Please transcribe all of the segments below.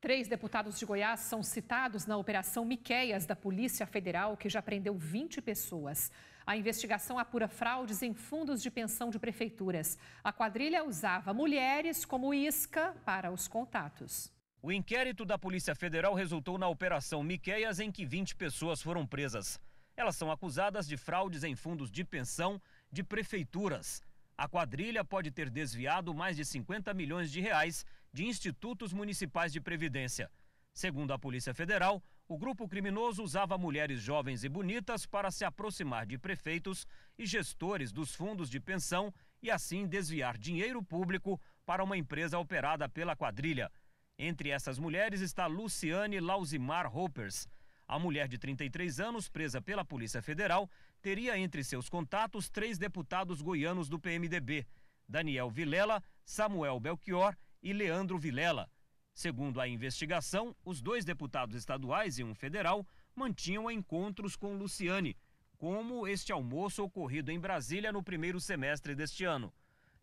Três deputados de Goiás são citados na Operação Miqueias da Polícia Federal, que já prendeu 20 pessoas. A investigação apura fraudes em fundos de pensão de prefeituras. A quadrilha usava mulheres como isca para os contatos. O inquérito da Polícia Federal resultou na Operação Miqueias, em que 20 pessoas foram presas. Elas são acusadas de fraudes em fundos de pensão de prefeituras. A quadrilha pode ter desviado mais de 50 milhões de reais de institutos municipais de previdência. Segundo a Polícia Federal, o grupo criminoso usava mulheres jovens e bonitas para se aproximar de prefeitos e gestores dos fundos de pensão e assim desviar dinheiro público para uma empresa operada pela quadrilha. Entre essas mulheres está Luciane Lausimar Hoppers. A mulher de 33 anos, presa pela Polícia Federal, teria entre seus contatos três deputados goianos do PMDB: Daniel Vilela, Samuel Belchior e Leandro Vilela. Segundo a investigação, os dois deputados estaduais e um federal mantinham encontros com Luciane, como este almoço ocorrido em Brasília no primeiro semestre deste ano.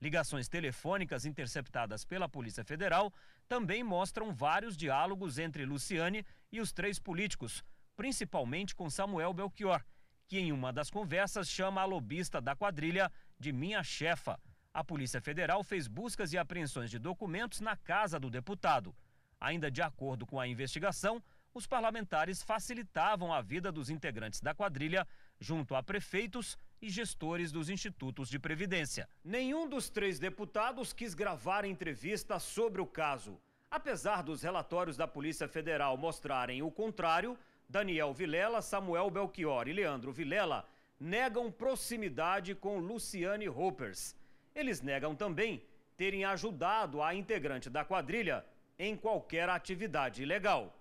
Ligações telefônicas interceptadas pela Polícia Federal também mostram vários diálogos entre Luciane e os três políticos, principalmente com Samuel Belchior, que em uma das conversas chama a lobista da quadrilha de minha chefa. A Polícia Federal fez buscas e apreensões de documentos na casa do deputado. Ainda de acordo com a investigação, os parlamentares facilitavam a vida dos integrantes da quadrilha junto a prefeitos e gestores dos institutos de previdência. Nenhum dos três deputados quis gravar entrevista sobre o caso. Apesar dos relatórios da Polícia Federal mostrarem o contrário, Daniel Vilela, Samuel Belchior e Leandro Vilela negam proximidade com Luciane Ropers. Eles negam também terem ajudado a integrante da quadrilha em qualquer atividade ilegal.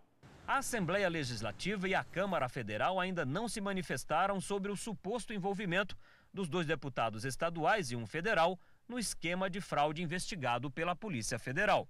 A Assembleia Legislativa e a Câmara Federal ainda não se manifestaram sobre o suposto envolvimento dos dois deputados estaduais e um federal no esquema de fraude investigado pela Polícia Federal.